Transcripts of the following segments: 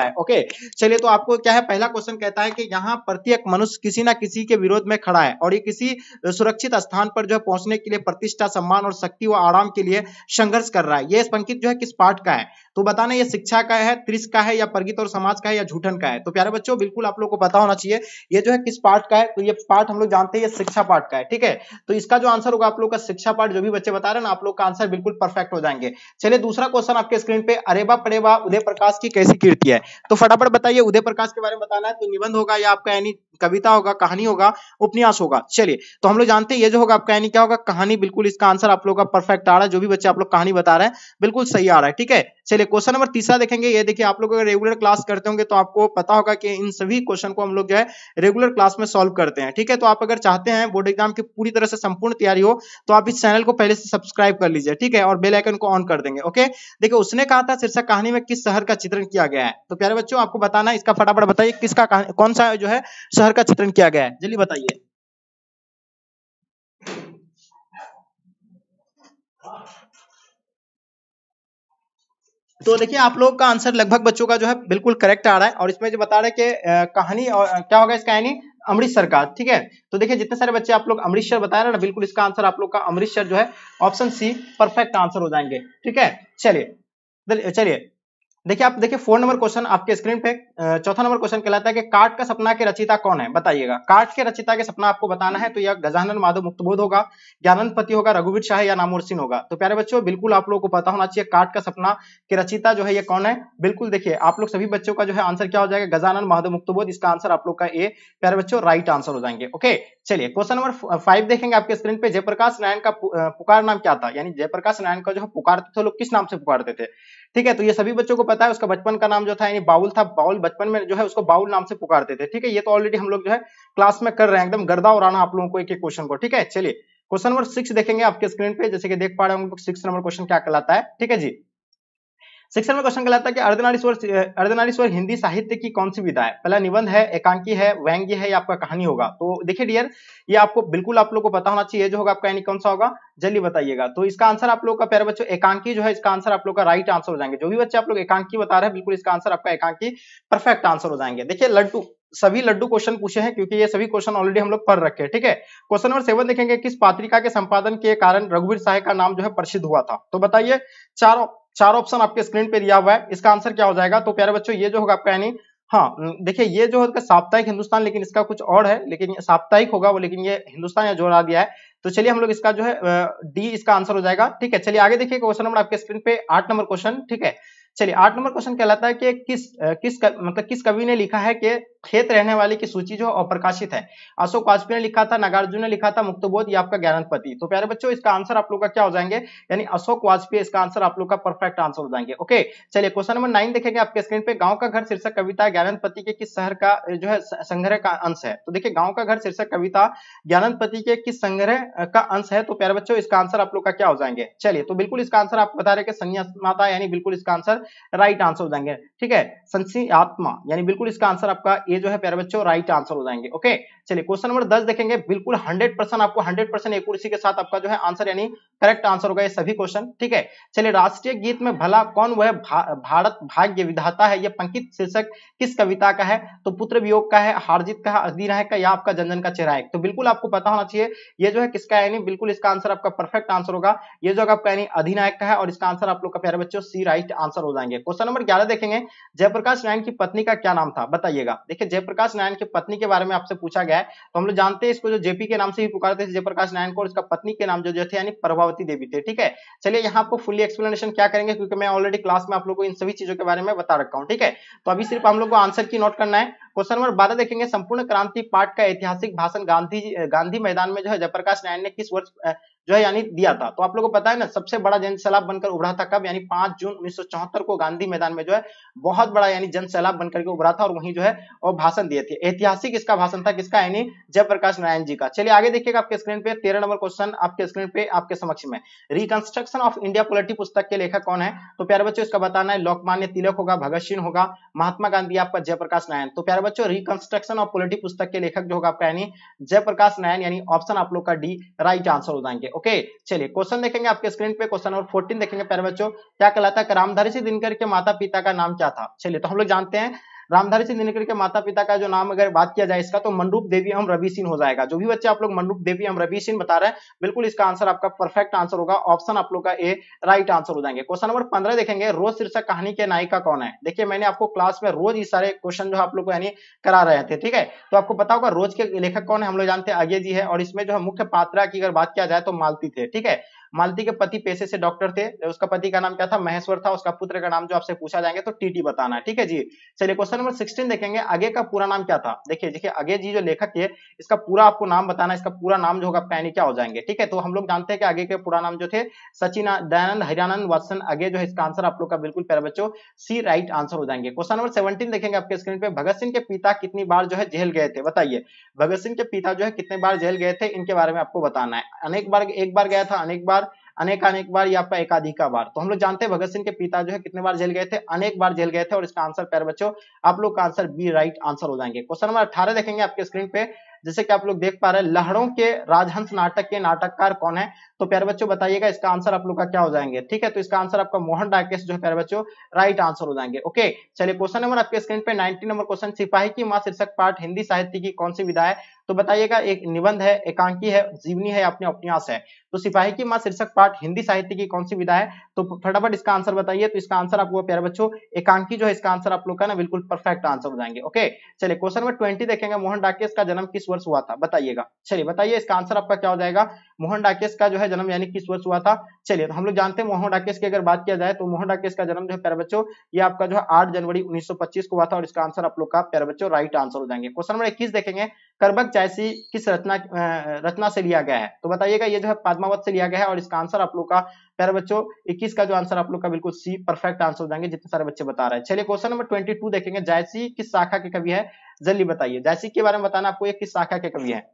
है ओके चलिए तो आपको क्या है पहला क्वेश्चन कहता है कि यहाँ प्रत्येक मनुष्य किसी ना किसी के विरोध में खड़ा है और ये किसी सुरक्षित स्थान पर जो है पहुंचने के लिए प्रतिष्ठा सम्मान और शक्ति व आराम के लिए संघर्ष कर रहा है ये पंकित जो है किस पाठ का है तो बताना ये शिक्षा का है त्रिस का है या प्रगित और समाज का है या झूठन का है तो प्यारे बच्चों बिल्कुल आप लोग को पता होना चाहिए ये जो है किस पार्ट का है तो ये पार्ट हम लोग जानते हैं ये शिक्षा पार्ट का है ठीक है तो इसका जो आंसर होगा आप लोग का शिक्षा पार्ट जो भी बच्चे बता रहे हैं ना आप लोग का आंसर बिल्कुल परफेक्ट हो जाएंगे चलिए दूसरा क्वेश्चन आपके स्क्रीन पे अरेबा पड़ेबा उदय प्रकाश की कैसी कीर्ति है तो फटाफट बताइए उदय प्रकाश के बारे में बताना है तो निबंध होगा या आपका यानी कविता होगा कहानी होगा उपन्यास होगा चलिए तो हम लोग जानते हैं ये जो होगा आपका यानी क्या होगा कहानी बिल्कुल इसका आंसर आप लोग का परफेक्ट आ रहा है जो भी बच्चे आप लोग कहानी बता रहे हैं बिल्कुल सही आ रहा है ठीक है चलिए क्वेश्चन नंबर तीसरा देखेंगे ये देखिए आप लोग अगर रेगुलर क्लास करते होंगे तो आपको पता होगा कि इन सभी क्वेश्चन को हम लोग जो है रेगुलर क्लास में सॉल्व करते हैं ठीक है तो आप अगर चाहते हैं बोर्ड एग्जाम की पूरी तरह से संपूर्ण तैयारी हो तो आप इस चैनल को पहले से सब्सक्राइब कर लीजिए ठीक है और बेलाइकन को ऑन कर देंगे ओके देखिए उसने कहा था शीर्षक कहानी में किस शहर का चित्रण किया गया है तो प्यारे बच्चों आपको बताना इसका फटाफट बताइए किसका कौन सा जो है शहर का चित्रण किया गया है जल्दी बताइए तो देखिए आप लोग का आंसर लगभग बच्चों का जो है बिल्कुल करेक्ट आ रहा है और इसमें जो बता रहे कि कहानी और क्या होगा इस कहानी अमृतसर का ठीक है तो देखिए जितने सारे बच्चे आप लोग अमृतसर बताए ना बिल्कुल इसका आंसर आप लोग का अमृतसर जो है ऑप्शन सी परफेक्ट आंसर हो जाएंगे ठीक है चलिए चलिए देखिए आप देखिए फोर नंबर क्वेश्चन आपके स्क्रीन पे चौथा नंबर क्वेश्चन कहलाता है कि कार्ट का सपना के रचिता कौन है बताइएगा कार्ट के रचिता के सपना आपको बताना है तो यह गजानन माधव मुक्तबोध होगा ज्ञानंद पति होगा रघुवीर शाह या नामोर सिंह होगा तो प्यारे बच्चों बिल्कुल आप लोगों को पता होना चाहिए कार्ट का सपना के रचिता जो है ये कौन है बिल्कुल देखिए आप लोग सभी बच्चों का जो है आंसर क्या हो जाएगा गजानन माधव मुक्तबोध इसका आंसर आप लोग का ए प्यारे बच्चों राइट आंसर हो जाएंगे ओके चलिए क्वेश्चन नंबर फाइव देखेंगे आपके स्क्रीन पे जयप्रकाश नारायण का पुकार नाम क्या था यानी जयप्रकाश नारायण का जो है पुकारते तो थे लोग किस नाम से पुकारते थे ठीक है तो ये सभी बच्चों को पता है उसका बचपन का नाम जो था यानी बाउल था बाउल बचपन में जो है उसको बाउल नाम से पुकारते थे ठीक है ये तो ऑलरेडी हम लोग जो है क्लास में कर रहे हैं एकदम गर्दा उड़ाना आप लोगों को एक एक क्वेश्चन को ठीक है चलिए क्वेश्चन नंबर सिक्स देखेंगे आपके स्क्रीन पे जैसे कि देख पा रहे होंगे सिक्स नंबर क्वेश्चन क्या कहलाता है ठीक है जी सेक्शन में क्वेश्चन कहलाता है कि अर्धनारीश्वर अर्धनारीश्वर हिंदी साहित्य की कौन सी विधा है पहला निबंध है एकांकी है व्यंग्य है या आपका कहानी होगा तो देखिए डियर ये आपको बिल्कुल आप लोग को पता होना चाहिए जो होगा आपका यानी कौन सा होगा जल्दी बताइएगा तो इसका आंसर आप लोग का प्यारे बच्चों एकांकी जो है इसका आंसर आप लोग का राइट आंसर हो जाएंगे जो भी बच्चे आप लोग एकांकी बता रहे हैं बिल्कुल इसका आंसर आपका एकांकी परफेक्ट आंसर हो जाएंगे देखिए लड्डू सभी लड्डू क्वेश्चन पूछे हैं क्योंकि ये सभी क्वेश्चन ऑलरेडी हम लोग पढ़ रखे हैं ठीक है क्वेश्चन नंबर सेवन देखेंगे किस पत्रिका के संपादन के कारण रघुवीर साहे का नाम जो है प्रसिद्ध हुआ था तो बताइए चारों चार ऑप्शन आपके स्क्रीन पे दिया हुआ है इसका आंसर क्या हो जाएगा तो प्यारे बच्चों ये जो होगा आपका यानी हाँ देखिए ये जो होगा साप्ताहिक हिंदुस्तान लेकिन इसका कुछ और है लेकिन साप्ताहिक होगा वो लेकिन ये हिंदुस्तान या जोड़ा दिया है तो चलिए हम लोग इसका जो है डी इसका आंसर हो जाएगा ठीक है चलिए आगे देखिए क्वेश्चन नंबर आपके स्क्रीन पे आठ नंबर क्वेश्चन ठीक है चलिए आठ नंबर क्वेश्चन कहलाता है कि किस किस मतलब किस कवि ने लिखा है कि खेत रहने वाले की सूची जो अप्रकाशित है अशोक वाजपेयी ने लिखा था नागार्जुन ने लिखा था मुक्तबोध ये आपका ज्ञानंद पति तो प्यारे बच्चों इसका आंसर आप लोग का क्या हो जाएंगे यानी अशोक वाजपेयी इसका आंसर आप लोग का परफेक्ट आंसर हो जाएंगे ओके चलिए क्वेश्चन नंबर नाइन देखेंगे आपके स्क्रीन पे गांव का घर शीर्षक कविता ज्ञानंद पति के किस शहर का जो है संग्रह का अंश है तो देखिये गाँव का घर शीर्षक कविता ज्ञानंद पति के किस संग्रह का अंश है तो प्यारे बच्चों इसका आंसर आप लोग का क्या हो जाएंगे चलिए तो बिल्कुल इसका आंसर आप बता रहे माता यानी बिल्कुल इसका आंसर राइट आंसर हो जाएंगे ठीक है संसी आत्मा यानी बिल्कुल इसका आंसर आपका ये जो है प्यारे बच्चों राइट आंसर हो जाएंगे ओके चलिए क्वेश्चन नंबर दस देखेंगे बिल्कुल हंड्रेड परसेंट आपको हंड्रेड परसेंट एक के साथ आपका जो है आंसर यानी करेक्ट आंसर होगा ये सभी क्वेश्चन ठीक है चलिए राष्ट्रीय गीत में भला कौन वह भा, भारत भाग्य विधाता है यह पंकित शीर्षक किस कविता का है तो पुत्र वियोग का है हारजीत का है है का या आपका जनजन का चेहरा है तो बिल्कुल आपको पता होना चाहिए ये जो है किसका यानी बिल्कुल इसका आंसर आपका परफेक्ट आंसर होगा ये जो आपका यानी अधिनायक का है और इसका आंसर आप लोग का प्यारे बच्चों सी राइट आंसर हो जाएंगे क्वेश्चन नंबर ग्यारह देखेंगे जयप्रकाश नारायण की पत्नी का क्या नाम था बताइएगा देखिए देखिए जयप्रकाश नारायण के पत्नी के बारे में आपसे पूछा गया है तो हम लोग जानते हैं इसको जो जेपी के नाम से ही पुकारते थे जयप्रकाश नारायण को और इसका पत्नी के नाम जो जो थे यानी प्रभावती देवी थे ठीक है चलिए यहाँ आपको फुली एक्सप्लेनेशन क्या करेंगे क्योंकि मैं ऑलरेडी क्लास में आप लोग को इन सभी चीजों के बारे में बता रखा हूँ ठीक है तो अभी सिर्फ हम लोग को आंसर की नोट करना है क्वेश्चन नंबर बारह देखेंगे संपूर्ण क्रांति पाठ का ऐतिहासिक भाषण गांधी गांधी मैदान में जो है जयप्रकाश नारायण ने किस वर्ष जो है यानी दिया था तो आप लोगों को पता है ना सबसे बड़ा जन सैलाब बनकर उभरा था कब यानी पांच जून उन्नीस को गांधी मैदान में जो है बहुत बड़ा यानी जन सैलाब बनकर के उभरा था और वहीं जो है वो भाषण दिए थे ऐतिहासिक इसका भाषण था किसका यानी जयप्रकाश नारायण जी का चलिए आगे देखिएगा आपके स्क्रीन पे तेरह नंबर क्वेश्चन आपके स्क्रीन पे आपके समक्ष में रिकंस्ट्रक्शन ऑफ इंडिया पोलिटी पुस्तक के लेखक कौन है तो प्यारे बच्चों इसका बताना है लोकमान्य तिलक होगा भगत सिंह होगा महात्मा गांधी आपका जयप्रकाश नारायण तो प्यारे बच्चों रिकंस्ट्रक्शन ऑफ पोलिटी पुस्तक के लेखक जो होगा आपका यानी जयप्रकाश नारायण यानी ऑप्शन आप लोग का डी राइट आंसर हो जाएंगे ओके चलिए क्वेश्चन देखेंगे आपके स्क्रीन पे क्वेश्चन नंबर फोर्टीन देखेंगे प्यारे बच्चों क्या कहलाता है रामधारी सिंह दिनकर के माता पिता का नाम क्या था चलिए तो हम लोग जानते हैं रामधारी सिंह दिनकर के माता पिता का जो नाम अगर बात किया जाए इसका तो मनरूप देवी हम रवि सिंह हो जाएगा जो भी बच्चे आप लोग मनरूप देवी हम रवि सिंह बता रहे हैं बिल्कुल इसका आंसर आपका परफेक्ट आंसर होगा ऑप्शन आप लोग का ए राइट आंसर हो जाएंगे क्वेश्चन नंबर पंद्रह देखेंगे रोज शीर्षक कहानी के नायिका कौन है देखिए मैंने आपको क्लास में रोज ये सारे क्वेश्चन जो आप लोग को यानी करा रहे थे ठीक है तो आपको पता होगा रोज के लेखक कौन है हम लोग जानते हैं आगे जी है और इसमें जो है मुख्य पात्रा की अगर बात किया जाए तो मालती थे ठीक है मालती के पति पेशे से डॉक्टर थे उसका पति का नाम क्या था महेश्वर था उसका पुत्र का नाम जो आपसे पूछा जाएंगे तो टीटी बताना है ठीक है जी चलिए क्वेश्चन नंबर सिक्सटीन देखेंगे अगे का पूरा नाम क्या था देखिए देखिए अगे जी जो लेखक है इसका पूरा आपको नाम बताना इसका पूरा नाम जो होगा पैनी क्या हो जाएंगे ठीक है तो हम लोग जानते हैं कि आगे के पूरा नाम जो थे सचिन दयानंद हरियानंद वासन आगे जो है इसका आंसर आप लोग का बिल्कुल प्यारे बच्चों सी राइट आंसर हो जाएंगे क्वेश्चन नंबर सेवनटीन देखेंगे आपके स्क्रीन पे भगत सिंह के पिता कितनी बार जो है जेल गए थे बताइए भगत सिंह के पिता जो है कितने बार जेल गए थे इनके बारे में आपको बताना है अनेक बार एक बार गया था अनेक बार अनेक अनेक बार या आपका एकाधिका बार तो हम लोग जानते हैं भगत सिंह के पिता जो है कितने बार जेल गए थे अनेक बार जेल गए थे और इसका आंसर प्यार बच्चों आप लोग का आंसर बी राइट आंसर हो जाएंगे क्वेश्चन नंबर अठारह देखेंगे आपके स्क्रीन पे जैसे कि आप लोग देख पा रहे हैं लहड़ों के राजहंस नाटक के नाटककार कौन है तो प्यारे बच्चों बताइएगा इसका आंसर आप लोग का क्या हो जाएंगे ठीक है तो इसका आंसर आपका मोहन राकेश जो है प्यारे बच्चों राइट आंसर हो जाएंगे ओके चलिए क्वेश्चन नंबर आपके स्क्रीन पे 19 नंबर क्वेश्चन सिपाही की मां शीर्षक पाठ हिंदी साहित्य की कौन सी विधा है तो बताइएगा एक निबंध है एकांकी है जीवनी है अपने उपन्यास है तो सिपाही की माँ शीर्षक पाठ हिंदी साहित्य की कौन सी विधा है तो फटाफट इसका आंसर बताइए तो इसका आंसर आपको प्यारे बच्चों एकांकी जो है इसका आंसर आप लोग का ना बिल्कुल परफेक्ट आंसर हो जाएंगे ओके चलिए क्वेश्चन नंबर ट्वेंटी देखेंगे मोहन डाके इसका जन्म किस वर्ष हुआ था बताइएगा चलिए बताइए इसका आंसर आपका क्या हो जाएगा मोहन डाकेश का जो है जन्म यानी किस वर्ष हुआ था चलिए तो हम लोग जानते हैं मोहन डाकेश की अगर बात किया जाए तो मोहन डाकेश का जन्म जो है बच्चों ये आपका जो है आठ जनवरी 1925 को हुआ था और इसका आंसर आप लोग का प्यार बच्चों राइट आंसर हो जाएंगे क्वेश्चन नंबर इक्कीस देखेंगे करबक चायसी किस रचना रचना से लिया गया है तो बताइएगा ये जो है पदमावत से लिया गया है और इसका आंसर आप लोग का प्यार बच्चों इक्कीस का जो आंसर आप लोग का बिल्कुल सी परफेक्ट आंसर हो जाएंगे जितने सारे बच्चे बता रहे हैं चलिए क्वेश्चन नंबर ट्वेंटी देखेंगे जायसी किस शाखा के कवि है जल्दी बताइए जायसी के बारे में बताना आपको ये किस शाखा के कवि है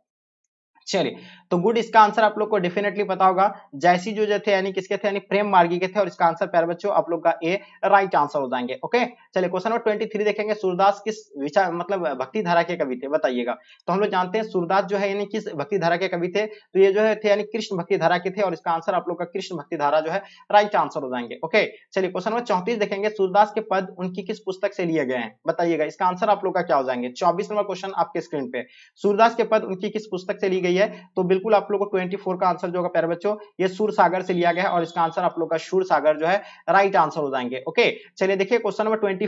चलिए तो गुड इसका आंसर आप लोग को डेफिनेटली पता होगा जैसी जो जो थे यानी किसके थे यानी प्रेम मार्गी के थे और इसका आंसर प्यारे बच्चों आप लोग का ए राइट आंसर हो जाएंगे ओके चलिए क्वेश्चन नंबर ट्वेंटी थ्री देखेंगे सूरदास किस विचार मतलब भक्ति धारा के कवि थे बताइएगा तो हम लोग जानते हैं सूरदास जो है यानी किस भक्ति धारा के कवि थे तो ये जो है थे यानी कृष्ण भक्ति धारा के थे और इसका आंसर आप लोग का कृष्ण भक्ति धारा जो है राइट आंसर हो जाएंगे ओके चलिए क्वेश्चन नंबर चौंतीस देखेंगे सूरदास के पद उनकी किस पुस्तक से लिए गए हैं बताइएगा इसका आंसर आप लोग का क्या हो जाएंगे चौबीस नंबर क्वेश्चन आपके स्क्रीन पे सूरदास के पद उनकी किस पुस्तक से ली गई सही है तो बिल्कुल आप लोग को ट्वेंटी का आंसर जो होगा प्यारे बच्चों ये सूर सागर से लिया गया है और इसका आंसर आप लोग का सूर सागर जो है राइट आंसर हो जाएंगे ओके चलिए देखिए क्वेश्चन नंबर ट्वेंटी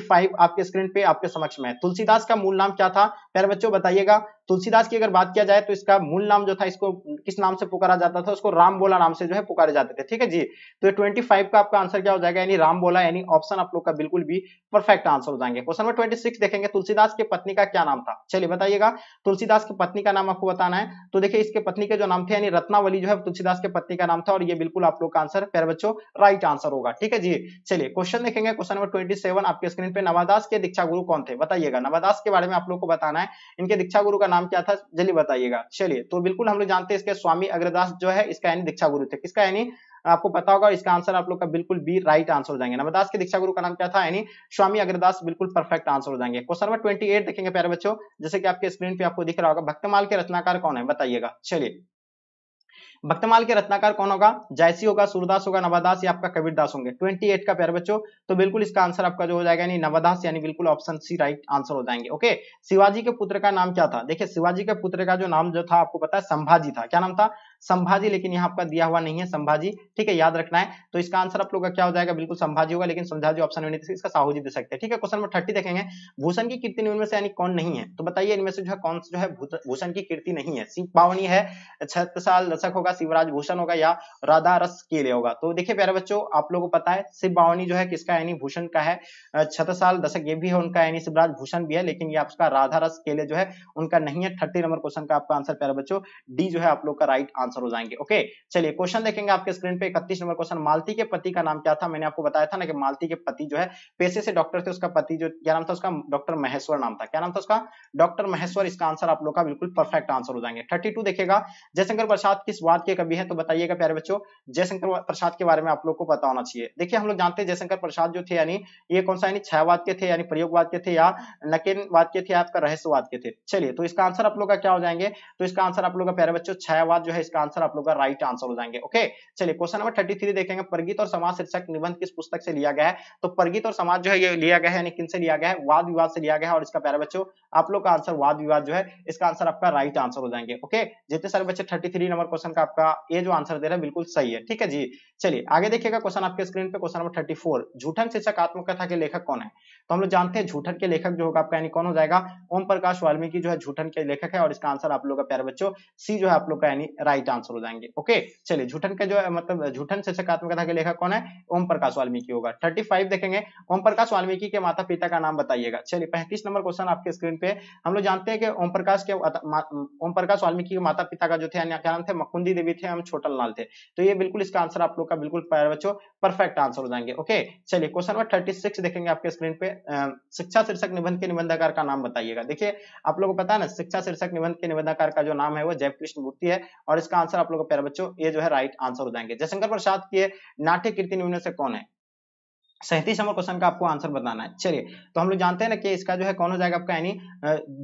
आपके स्क्रीन पे आपके समक्ष में तुलसीदास का मूल नाम क्या था प्यारे बच्चों बताइएगा तुलसीदास की अगर बात किया जाए तो इसका मूल नाम जो था इसको किस नाम से पुकारा जाता था उसको राम बोला नाम से जो है पुकारे जाते थे ठीक है जी तो ये 25 का आपका आंसर क्या हो जाएगा यानी राम बोला यानी ऑप्शन आप लोग का बिल्कुल भी परफेक्ट आंसर हो जाएंगे क्वेश्चन नंबर 26 देखेंगे तुलसीदास की पत्नी का क्या नाम था चलिए बताइएगा तुलसीदास की पत्नी का नाम आपको बताना है तो देखिए थे इसके पत्नी के जो नाम थे यानी रत्नावली जो है तुलसीदास के पत्नी का नाम था और ये बिल्कुल आप लोग का आंसर प्यारे बच्चों राइट आंसर होगा ठीक है जी चलिए क्वेश्चन देखेंगे क्वेश्चन नंबर ट्वेंटी सेवन आपके स्क्रीन पे नवादास के दीक्षा गुरु कौन थे बताइएगा नवादास के बारे में आप लोग को बताना है इनके दीक्षा गुरु का नाम क्या था जल्दी बताइएगा चलिए तो बिल्कुल हम लोग जानते हैं इसके स्वामी अग्रदास जो है इसका यानी दीक्षा गुरु थे किसका यानी आपको पता होगा इसका आंसर आप लोग का बिल्कुल बी राइट आंसर हो जाएंगे नवदास के दीक्षा गुरु का नाम क्या था यानी स्वामी अग्रदास बिल्कुल परफेक्ट आंसर हो जाएंगे क्वेश्चन नंबर ट्वेंटी एट देखेंगे प्यारे बच्चों जैसे कि आपके स्क्रीन पे आपको दिख रहा होगा भक्तमाल के रचनाकार कौन है बताइएगा चलिए भक्तमाल के रत्नाकार कौन होगा जयसी होगा सूरदास होगा नवादास या आपका कबीरदास होंगे 28 का प्यार बच्चों तो बिल्कुल इसका आंसर आपका जो हो जाएगा यानी नवादास यानी बिल्कुल ऑप्शन सी राइट आंसर हो जाएंगे ओके शिवाजी के पुत्र का नाम क्या था देखिए शिवाजी के पुत्र का जो नाम जो था आपको पता है संभाजी था क्या नाम था संभाजी लेकिन यहाँ आपका दिया हुआ नहीं है संभाजी ठीक है याद रखना है तो इसका आंसर आप लोग का क्या हो जाएगा बिल्कुल संभाजी होगा लेकिन संभाजी ऑप्शन में नहीं तो इसका साहू जी दे सकते हैं ठीक है क्वेश्चन नंबर थर्टी देखेंगे भूषण की कीर्ति इनमें से यानी कौन नहीं है तो बताइए इनमें से जो है कौन जो है भूषण की कीर्ति नहीं है सिंह पावनी है साल दशक होगा शिवराज भूषण होगा या राधा रस के लिए होगा तो देखिए प्यारे बच्चों आप लोगों को पता है शिव बावनी जो है किसका यानी भूषण का है छत साल दशक ये भी है उनका यानी शिवराज भूषण भी है लेकिन ये आपका राधा रस के लिए जो है उनका नहीं है थर्टी नंबर क्वेश्चन का आपका आंसर प्यारे बच्चों डी जो है आप लोग का राइट आंसर आंसर हो जाएंगे ओके चलिए क्वेश्चन देखेंगे आपके स्क्रीन पे इकतीस नंबर क्वेश्चन मालती के पति का नाम क्या था मैंने आपको बताया था ना कि मालती के पति जो है पेशे से डॉक्टर थे उसका पति जो क्या नाम था उसका डॉक्टर महेश्वर नाम था क्या नाम था उसका डॉक्टर महेश्वर इसका आंसर आप लोग का बिल्कुल परफेक्ट आंसर हो जाएंगे थर्टी टू देखिएगा जयशंकर प्रसाद किस बात के कभी है तो बताइएगा प्यारे बच्चों जयशंकर प्रसाद के बारे में आप लोग को पता होना चाहिए देखिए हम लोग जानते हैं जयशंकर प्रसाद जो थे यानी ये कौन सा यानी छयवाद के थे यानी प्रयोगवाद के थे या वाद के थे आपका रहस्यवाद के थे चलिए तो इसका आंसर आप लोग का क्या हो जाएंगे तो इसका आंसर आप लोग का प्यारे बच्चों छायावाद जो है इसका इसका आंसर आप लोग का राइट आंसर हो जाएंगे ओके चलिए क्वेश्चन नंबर थर्टी थ्री देखेंगे परगित और समाज शीर्षक निबंध किस पुस्तक से लिया गया है तो परगित और समाज जो है ये लिया गया है यानी किन से लिया गया है वाद विवाद से लिया गया है और इसका प्यारा बच्चों आप लोग का आंसर वाद विवाद जो है इसका आंसर आपका राइट आंसर हो जाएंगे ओके जितने सारे बच्चे थर्टी थ्री नंबर क्वेश्चन का आपका ये जो आंसर दे रहा है बिल्कुल सही है ठीक है जी चलिए आगे देखिएगा क्वेश्चन आपके स्क्रीन पे क्वेश्चन नंबर थर्टी फोर झूठन शीर्षक आत्मकथा के लेखक कौन है तो हम लोग जानते हैं झूठन के लेखक जो होगा आपका यानी कौन हो जाएगा ओम प्रकाश वाल्मीकि जो है झूठन के लेखक है और इसका आंसर आप लोग का प्यारे बच्चों सी जो है आप लोग का यानी राइट करेक्ट आंसर हो जाएंगे ओके चलिए झूठन का जो है मतलब झूठन से सकारात्मक कथा के लेखक कौन है ओम प्रकाश वाल्मीकि होगा थर्टी फाइव देखेंगे ओम प्रकाश वाल्मीकि के माता पिता का नाम बताइएगा चलिए पैंतीस नंबर क्वेश्चन आपके स्क्रीन पे हम लोग जानते हैं कि ओम प्रकाश के ओम प्रकाश वाल्मीकि के माता पिता का जो थे क्या नाम थे मकुंदी देवी थे हम छोटल लाल थे तो ये बिल्कुल इसका आंसर आप लोग का बिल्कुल बच्चों परफेक्ट आंसर हो जाएंगे ओके चलिए क्वेश्चन नंबर थर्टी सिक्स देखेंगे आपके स्क्रीन पे शिक्षा शीर्षक निबंध के निबंधकार का नाम बताइएगा देखिए आप लोगों को पता है ना शिक्षा शीर्षक निबंध के निबंधकार का जो नाम है वो जयकृष्ण मूर्ति है और इसका इसका आंसर आप लोगों का प्यारा बच्चों ये जो है राइट आंसर हो जाएंगे जयशंकर प्रसाद की नाट्य कीर्ति निम्न से कौन है सैंतीस नंबर क्वेश्चन का आपको आंसर बताना है चलिए तो हम लोग जानते हैं ना कि इसका जो है कौन हो जाएगा आपका यानी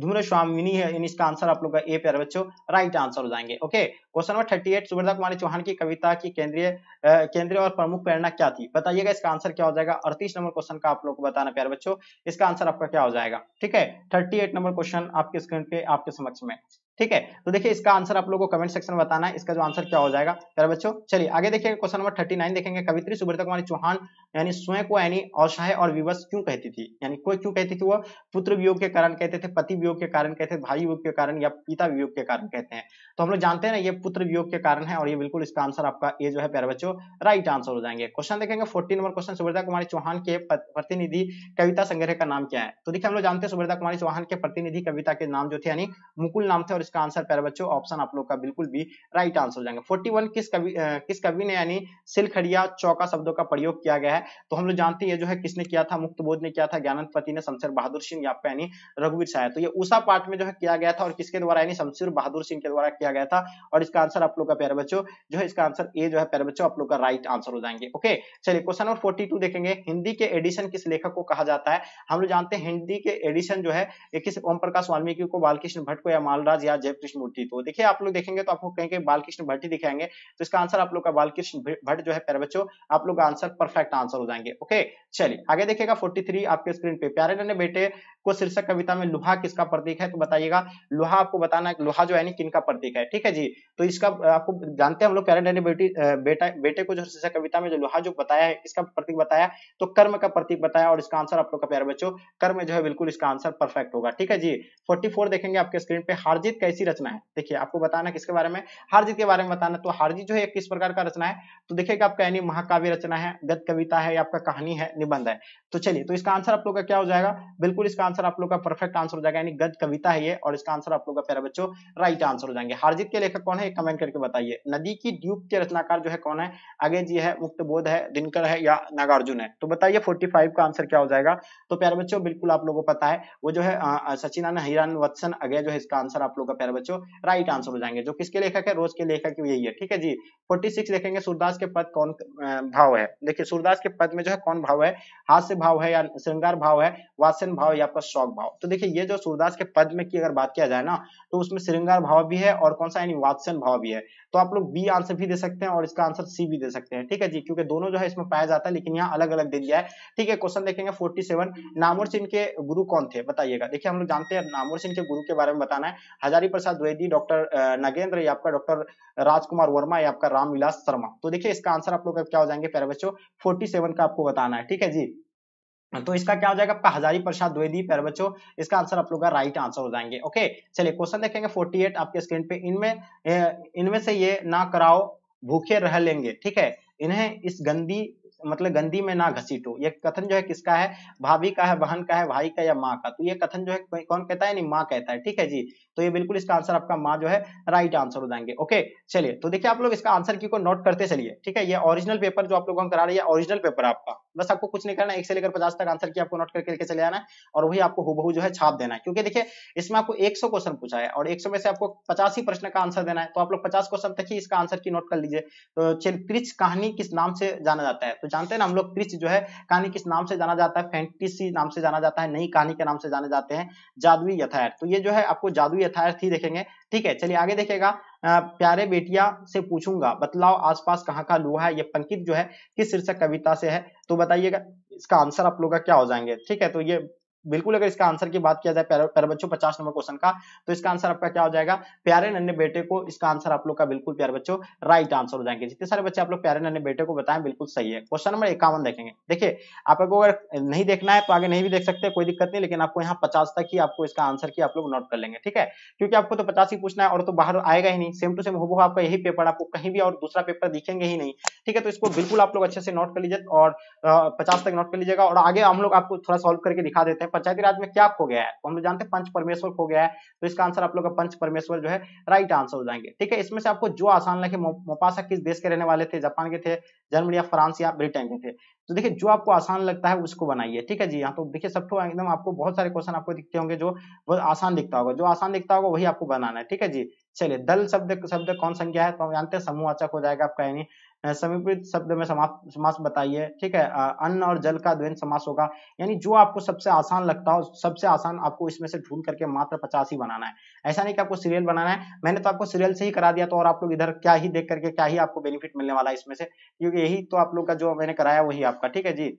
धूम्र स्वामिनी है यानी इसका आंसर आप लोग का ए प्यारे बच्चों राइट आंसर हो जाएंगे okay question number thirty eight सुवर्धा कुमारी चौहान की कविता की केंद्रीय केंद्रीय और प्रमुख प्रेरणा क्या थी बताइएगा इसका आंसर क्या हो जाएगा अड़तीस नंबर क्वेश्चन का आप लोग को बताना प्यारे बच्चों इसका आंसर आपका क्या हो जाएगा ठीक है थर्टी नंबर क्वेश्चन आपके स्क्रीन पे आपके समक्ष में ठीक है तो देखिए इसका आंसर आप लोगों को कमेंट सेक्शन में बताना है इसका जो आंसर क्या हो जाएगा प्यारे बच्चों चलिए आगे देखिए क्वेश्चन नंबर थर्टी नाइन देखेंगे कवित्री सुब्रत कुमारी चौहान यानी स्वयं को यानी असहाय और विवश क्यों कहती थी यानी कोई क्यों कहती थी वो पुत्र वियोग के कारण कहते थे पति वियोग के कारण कहते थे भाई वियोग के कारण या पिता वियोग के कारण कहते हैं तो हम लोग जानते हैं ना ये पुत्र वियोग के कारण है और ये बिल्कुल इसका आंसर आपका ये जो है प्यारे बच्चों राइट आंसर हो जाएंगे क्वेश्चन देखेंगे forty number question Subhadra Kumari Chauhan के प्रतिनिधि कविता संग्रह का नाम क्या है तो देखिए हम लोग जानते हैं सुब्रता कुमारी चौहान के प्रतिनिधि कविता के नाम जो थे यानी मुकुल नाम थे और इसका आंसर प्यारे बच्चों ऑप्शन आप लोग का बिल्कुल भी राइट आंसर हो जाएंगे वन किस कवि किस कवि ने यानी सिलखड़िया चौका शब्दों का प्रयोग किया गया है तो हम लोग जानते हैं जो है किसने किया था मुक्त बोध ने किया था पति ने शमशेर बहादुर सिंह या पे यानी रघुवीर शाह तो ये उषा पाठ में जो है किया गया था और किसके द्वारा यानी शमशेर बहादुर सिंह के द्वारा किया गया था और इसका आंसर आप लोग का प्यारे बच्चों जो है इसका आंसर ए जो है प्यारे बच्चों आप लोग का राइट आंसर हो जाएंगे ओके चलिए क्वेश्चन नंबर फोर्टी देखेंगे हिंदी के एडिशन किस लेखक को कहा जाता है हम लोग जानते हैं हिंदी के एडिशन जो है किस ओम प्रकाश वाल्मीकि को बालकृष्ण भट्ट को या मालराज या या जयकृष्ण मूर्ति तो देखिए आप लोग देखेंगे तो आपको कहीं कहीं बालकृष्ण भट्टी दिखाएंगे तो इसका आंसर आप लोग का बालकृष्ण भट्ट जो है प्यारे बच्चों आप लोग आंसर परफेक्ट आंसर हो जाएंगे ओके चलिए आगे देखिएगा फोर्टी आपके स्क्रीन पे प्यारे नन्हे बेटे को शीर्षक कविता में लोहा किसका प्रतीक है तो बताइएगा लोहा आपको बताना है लोहा जो है किन का प्रतीक है ठीक है जी तो इसका आपको जानते हैं हम लोग प्यारे बेटी बेटा बेटे को जो शीर्षक कविता में जो लोहा जो बताया है इसका प्रतीक बताया तो कर्म का प्रतीक बताया और इसका आंसर आप लोग का प्यारे बच्चों कर्म जो है बिल्कुल इसका आंसर परफेक्ट होगा ठीक है जी फोर्टी देखेंगे आपके स्क्रीन पे हारजीत कैसी रचना है देखिए आपको बताना किसके बारे में हारजीत के बारे में बताना तो हारजीत जो है किस प्रकार का रचना है तो देखिएगा आपका यानी महाकाव्य रचना है गद कविता है आपका कहानी है निबंध है तो चलिए तो इसका आंसर आप लोग का क्या हो जाएगा बिल्कुल इसका आंसर आप लोग का परफेक्ट आंसर हो जाएगा यानी गद कविता है ये और इसका आंसर आप लोग का प्यारा बच्चों राइट आंसर हो जाएंगे हारजीत के लेखक कौन है कमेंट करके बताइए नदी की ड्यूब के रचनाकार जो है कौन है अगे जी है मुक्त बोध है दिनकर है या नागार्जुन है तो बताइए फोर्टी फाइव का आंसर क्या हो जाएगा तो प्यारे बच्चों बिल्कुल आप लोगों को पता है वो जो है सचिन हिरान वत्सन अगे जो है इसका आंसर आप लोग का प्यारे बच्चों राइट आंसर हो जाएंगे जो किसके लेखक है रोज के लेखक यही है ठीक है जी फोर्टी लिखेंगे सूरदास के पद कौन भाव है देखिए सूरदास के पद में जो है कौन भाव है हास्य भाव है या श्रृंगार भाव है वासन भाव या शौक भाव तो देखिए ये जो सूरदास के पद में की अगर बात किया जाए ना तो उसमें श्रृंगार भाव भी है और कौन सा यानी वात्सन भाव भी है तो आप लोग बी आंसर भी दे सकते हैं और इसका आंसर सी भी दे सकते हैं ठीक है जी क्योंकि दोनों जो है इसमें पाया जाता है लेकिन यहाँ अलग अलग दे दिया है ठीक है क्वेश्चन देखेंगे फोर्टी सेवन नामोर सिंह के गुरु कौन थे बताइएगा देखिए हम लोग जानते हैं नामोर सिंह के गुरु के बारे में बताना है हजारी प्रसाद द्वेदी डॉक्टर नगेंद्र या आपका डॉक्टर राजकुमार वर्मा या आपका रामविलास शर्मा तो देखिए इसका आंसर आप लोग क्या हो जाएंगे प्यारे बच्चों फोर्टी का आपको बताना है ठीक है जी तो इसका क्या हो जाएगा आपका हजारी प्रसाद द्वेदी प्यार बच्चों इसका आंसर आप लोग का राइट आंसर हो जाएंगे ओके चलिए क्वेश्चन देखेंगे 48 आपके स्क्रीन पे इनमें इनमें से ये ना कराओ भूखे रह लेंगे ठीक है इन्हें इस गंदी मतलब गंदी में ना घसीटो ये कथन जो है किसका है भाभी का है बहन का है भाई का या माँ का तो ये कथन जो है कौन कहता है नहीं माँ कहता है ठीक है जी तो ये बिल्कुल इसका आंसर आपका माँ जो है राइट आंसर हो जाएंगे ओके चलिए तो देखिए आप लोग इसका आंसर की को नोट करते चलिए ठीक है ये ओरिजिनल पेपर जो आप लोगों को करा रही है ओरिजिनल पेपर आपका बस आपको कुछ नहीं करना एक से लेकर पचास तक आंसर की आपको नोट करके लेके चले आना है और वही आपको हुबहू जो है छाप देना है क्योंकि देखिए इसमें आपको एक क्वेश्चन पूछा है और एक में से आपको पचास ही प्रश्न का आंसर देना है तो आप लोग पचास क्वेश्चन तक ही इसका आंसर की नोट कर लीजिए तो चिलक्रिच कहानी किस नाम से जाना जाता है तो जानते हैं ना हम लोग कृष्ण जो है कहानी किस नाम से जाना जाता है फैंटेसी नाम से जाना जाता है नई कहानी के नाम से जाने जाते हैं जादुई यथार्थ तो ये जो है आपको जादुई यथार्थ ही देखेंगे ठीक है चलिए आगे देखेगा प्यारे बेटिया से पूछूंगा बतलाओ आसपास कहाँ का लोहा है ये पंकित जो है किस शीर्षक कविता से है तो बताइएगा इसका आंसर आप लोग का क्या हो जाएंगे ठीक है तो ये बिल्कुल अगर इसका आंसर की बात किया जाए प्यारे बच्चों पचास नंबर क्वेश्चन का तो इसका आंसर आपका क्या हो जाएगा प्यारे नन्हे बेटे को इसका आंसर आप लोग का बिल्कुल प्यारे बच्चों राइट आंसर हो जाएंगे जितने सारे बच्चे आप लोग प्यारे नन्हे बेटे को बताएं बिल्कुल सही है क्वेश्चन नंबर इक्यावन देखेंगे देखिए आप लोग अगर नहीं देखना है तो आगे नहीं भी देख सकते कोई दिक्कत नहीं लेकिन आपको यहाँ पचास तक ही आपको इसका आंसर की आप लोग नोट कर लेंगे ठीक है क्योंकि आपको तो पचास ही पूछना है और तो बाहर आएगा ही नहीं सेम टू सेम हो आपका यही पेपर आपको कहीं भी और दूसरा पेपर दिखेंगे ही नहीं ठीक है तो इसको बिल्कुल आप लोग अच्छे से नोट कर लीजिए और पचास तक नोट कर लीजिएगा और आगे हम लोग आपको थोड़ा सॉल्व करके दिखा देते हैं पंचायती राज में क्या खो गया है तो हम लोग जानते हैं पंच परमेश्वर खो गया है तो इसका आंसर आप लोग का पंच परमेश्वर जो है राइट आंसर हो जाएंगे ठीक है इसमें से आपको जो आसान लगे मोपासा किस देश के रहने वाले थे जापान के थे जर्मनी या फ्रांस या ब्रिटेन के थे तो देखिए जो आपको आसान लगता है उसको बनाइए ठीक है जी हाँ तो देखिए सब तो एकदम आपको बहुत सारे क्वेश्चन आपको दिखते होंगे जो बहुत आसान दिखता होगा जो आसान दिखता होगा वही आपको बनाना है ठीक है जी चलिए दल शब्द शब्द कौन संज्ञा है तो हम जानते हैं समूहवाचक हो जाएगा आपका यानी समीपित शब्द में समाप्त समास बताइए ठीक है अन्न और जल का द्वैन समास होगा यानी जो आपको सबसे आसान लगता हो सबसे आसान आपको इसमें से ढूंढ करके मात्र पचास ही बनाना है ऐसा नहीं कि आपको सीरियल बनाना है मैंने तो आपको सीरियल से ही करा दिया तो और आप लोग इधर क्या ही देख करके क्या ही आपको बेनिफिट मिलने वाला है इसमें से क्योंकि यही तो आप लोग का जो मैंने कराया वही आपका ठीक है जी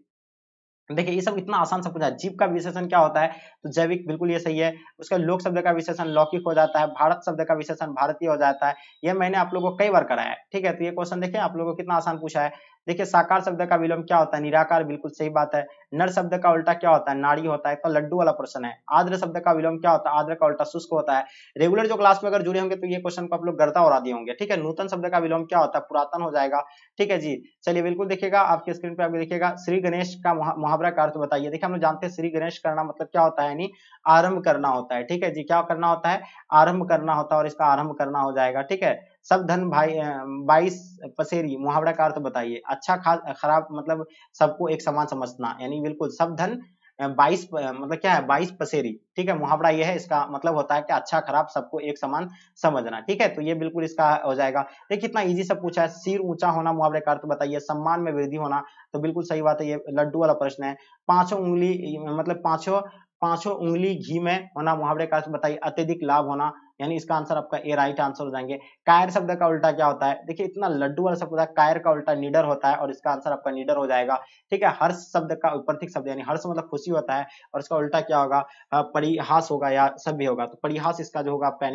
तो देखिए ये सब इतना आसान सब कुछ है जीप का विशेषण क्या होता है तो जैविक बिल्कुल ये सही है उसका लोक शब्द का विशेषण लौकिक हो जाता है भारत शब्द का विशेषण भारतीय हो जाता है ये मैंने आप लोगों को कई बार कराया है ठीक है तो ये क्वेश्चन देखिए आप लोगों को कितना आसान पूछा है देखिए साकार शब्द का विलोम क्या होता है निराकार बिल्कुल सही बात है नर शब्द का उल्टा क्या होता है नाड़ी होता है तो लड्डू वाला प्रश्न है आद्र शब्द का विलोम क्या होता है आद्र का उल्टा शुष्क होता है रेगुलर जो क्लास में अगर जुड़े होंगे तो ये क्वेश्चन को आप लोग गर्दा उड़ा दिए होंगे ठीक है नूतन शब्द का विलोम क्या होता है पुरातन हो जाएगा ठीक है जी चलिए बिल्कुल देखिएगा आपके स्क्रीन पे आप देखिएगा श्री गणेश का मुहावरा का अर्थ बताइए देखिए हम लोग जानते हैं श्री गणेश करना मतलब क्या होता है यानी आरंभ करना होता है ठीक है जी क्या करना होता है आरंभ करना होता है और इसका आरंभ करना हो जाएगा ठीक है सब धन भाई बाईस पसेरी मुहावरा का अर्थ बताइए अच्छा खराब मतलब सबको एक समान समझना यानी बिल्कुल सब धन बाईस मतलब क्या है बाईस पसेरी ठीक है मुहावरा यह है इसका मतलब होता है कि अच्छा खराब सबको एक समान समझना ठीक है तो ये बिल्कुल इसका हो जाएगा देखिए कितना इजी सब पूछा है सिर ऊंचा होना मुहावरे का अर्थ बताइए सम्मान में वृद्धि होना तो बिल्कुल सही बात है ये लड्डू वाला प्रश्न है पांचों उंगली मतलब पांचों पांचों उंगली घी में होना मुहावरे का अर्थ बताइए अत्यधिक लाभ होना यानी इसका आंसर आपका ए राइट आंसर हो जाएंगे कायर शब्द का उल्टा क्या होता है देखिए इतना लड्डू वाला शब्द होता है कायर का उल्टा निडर होता है और इसका आंसर आपका निडर हो जाएगा ठीक है हर्ष शब्द का प्रतीक शब्द यानी हर्ष मतलब खुशी होता है और इसका उल्टा क्या होगा परिहास होगा या सभ्य होगा तो परिहास इसका जो होगा आपका